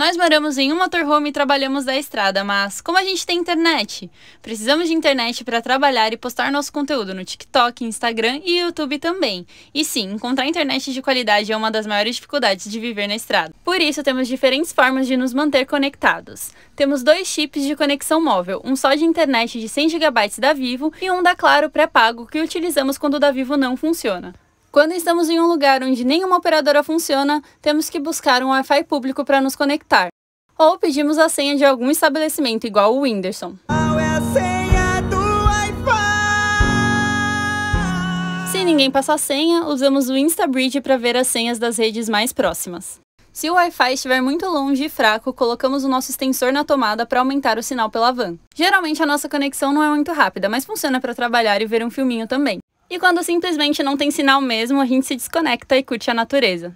Nós moramos em um motorhome e trabalhamos da estrada, mas como a gente tem internet? Precisamos de internet para trabalhar e postar nosso conteúdo no TikTok, Instagram e YouTube também. E sim, encontrar internet de qualidade é uma das maiores dificuldades de viver na estrada. Por isso, temos diferentes formas de nos manter conectados. Temos dois chips de conexão móvel, um só de internet de 100 GB da Vivo e um da Claro pré-pago que utilizamos quando o da Vivo não funciona. Quando estamos em um lugar onde nenhuma operadora funciona, temos que buscar um Wi-Fi público para nos conectar. Ou pedimos a senha de algum estabelecimento, igual o Whindersson. É Se ninguém passar a senha, usamos o InstaBridge para ver as senhas das redes mais próximas. Se o Wi-Fi estiver muito longe e fraco, colocamos o nosso extensor na tomada para aumentar o sinal pela van. Geralmente a nossa conexão não é muito rápida, mas funciona para trabalhar e ver um filminho também. E quando simplesmente não tem sinal mesmo, a gente se desconecta e curte a natureza.